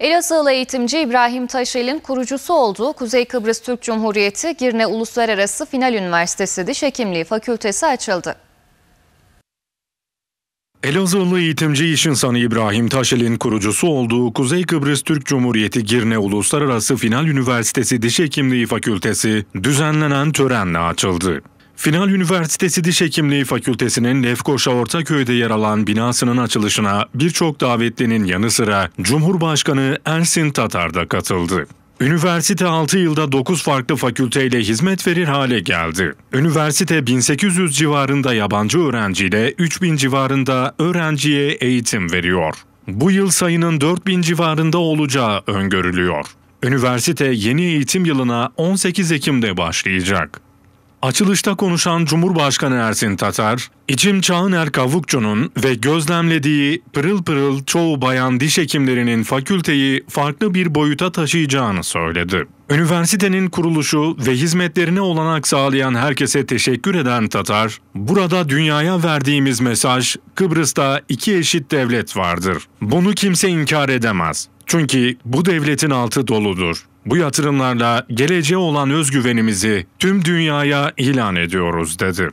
Elazığlı eğitimci İbrahim Taşel'in kurucusu olduğu Kuzey Kıbrıs Türk Cumhuriyeti Girne Uluslararası Final Üniversitesi Diş Hekimliği Fakültesi açıldı. Elazığlı eğitimci iş insanı İbrahim Taşel'in kurucusu olduğu Kuzey Kıbrıs Türk Cumhuriyeti Girne Uluslararası Final Üniversitesi Diş Hekimliği Fakültesi düzenlenen törenle açıldı. Final Üniversitesi Diş Hekimliği Fakültesi'nin Lefkoşa Ortaköy'de yer alan binasının açılışına birçok davetlinin yanı sıra Cumhurbaşkanı Ersin Tatar da katıldı. Üniversite 6 yılda 9 farklı fakülteyle hizmet verir hale geldi. Üniversite 1800 civarında yabancı öğrenciyle 3000 civarında öğrenciye eğitim veriyor. Bu yıl sayının 4000 civarında olacağı öngörülüyor. Üniversite yeni eğitim yılına 18 Ekim'de başlayacak. Açılışta konuşan Cumhurbaşkanı Ersin Tatar, İçim Çağıner Kavukçu'nun ve gözlemlediği pırıl pırıl çoğu bayan diş hekimlerinin fakülteyi farklı bir boyuta taşıyacağını söyledi. Üniversitenin kuruluşu ve hizmetlerine olanak sağlayan herkese teşekkür eden Tatar, burada dünyaya verdiğimiz mesaj Kıbrıs'ta iki eşit devlet vardır. Bunu kimse inkar edemez. Çünkü bu devletin altı doludur. Bu yatırımlarla geleceğe olan özgüvenimizi tüm dünyaya ilan ediyoruz dedi.